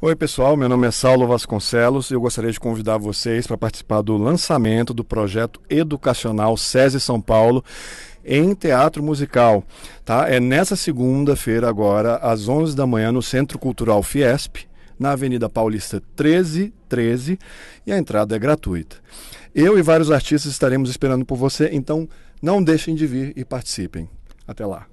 Oi, pessoal. Meu nome é Saulo Vasconcelos e eu gostaria de convidar vocês para participar do lançamento do projeto educacional SESI São Paulo em teatro musical, tá? É nessa segunda-feira agora às 11 da manhã no Centro Cultural Fiesp, na Avenida Paulista 1313, e a entrada é gratuita. Eu e vários artistas estaremos esperando por você, então não deixem de vir e participem. Até lá.